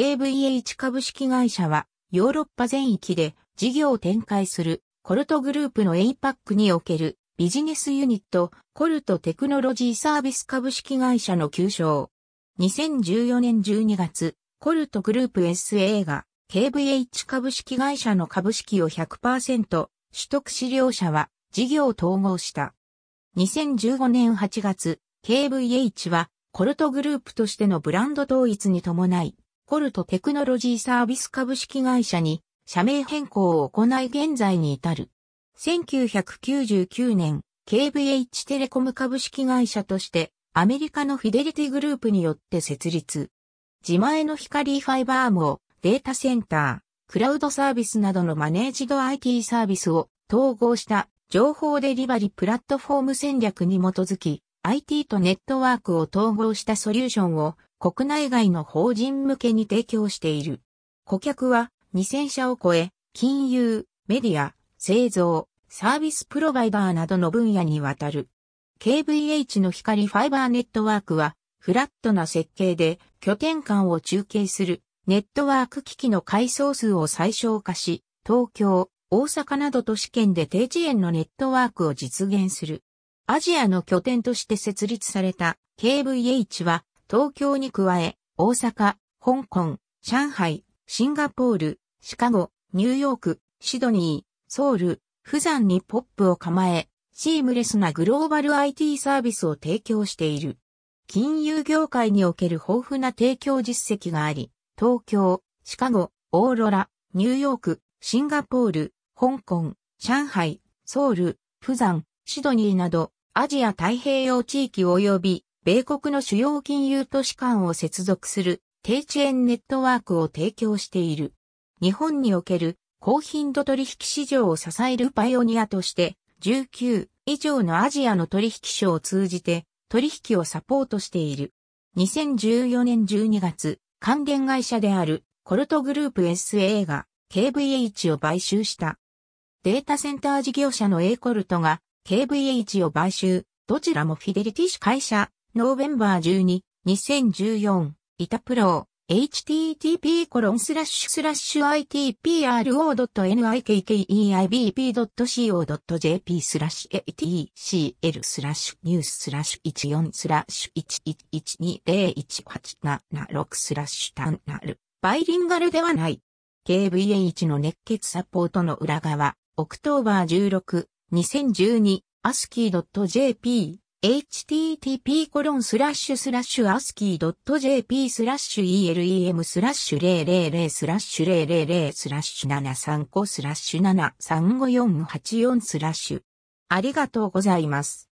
KVH 株式会社は、ヨーロッパ全域で事業を展開するコルトグループの APAC におけるビジネスユニットコルトテクノロジーサービス株式会社の旧称。2014年12月、コルトグループ SA が KVH 株式会社の株式を100%取得資料社は事業を統合した。2015年8月、KVH はコルトグループとしてのブランド統一に伴い、コルトテクノロジーサービス株式会社に社名変更を行い現在に至る。1999年、KVH テレコム株式会社としてアメリカのフィデリティグループによって設立。自前の光ファイバー網、データセンター、クラウドサービスなどのマネージド IT サービスを統合した情報デリバリプラットフォーム戦略に基づき、IT とネットワークを統合したソリューションを国内外の法人向けに提供している。顧客は2000社を超え、金融、メディア、製造、サービスプロバイダーなどの分野にわたる。KVH の光ファイバーネットワークは、フラットな設計で拠点間を中継するネットワーク機器の回送数を最小化し、東京、大阪など都市圏で低遅延のネットワークを実現する。アジアの拠点として設立された KVH は東京に加え、大阪、香港、上海、シンガポール、シカゴ、ニューヨーク、シドニー、ソウル、釜山にポップを構え、シームレスなグローバル IT サービスを提供している。金融業界における豊富な提供実績があり、東京、シカゴ、オーロラ、ニューヨーク、シンガポール、香港、上海、ソウル、釜山、シドニーなど、アジア太平洋地域及び米国の主要金融都市間を接続する低遅延ネットワークを提供している。日本における高頻度取引市場を支えるパイオニアとして、19以上のアジアの取引所を通じて取引をサポートしている。2014年12月、関連会社であるコルトグループ SA が KVH を買収した。データセンター事業者の A コルトが KVH を買収、どちらもフィデリティ主会社ノーベンバー12、2014、イタプロー、http コロンスラッシュスラッシュ itpro.nikkeibp.co.jp スラッシュ atcl スラッシュニューススラッシュ14スラッシュ111201876スラッシュ単なるバイリンガルではない KVH の熱血サポートの裏側オクトーバー16 2012アスキー j p http コロンスラッシュスラッシュアスキー .jp スラッシュ elem スラッシュ000スラッシュ000スラッシュ73個スラッシュ7354844スラッシュありがとうございます。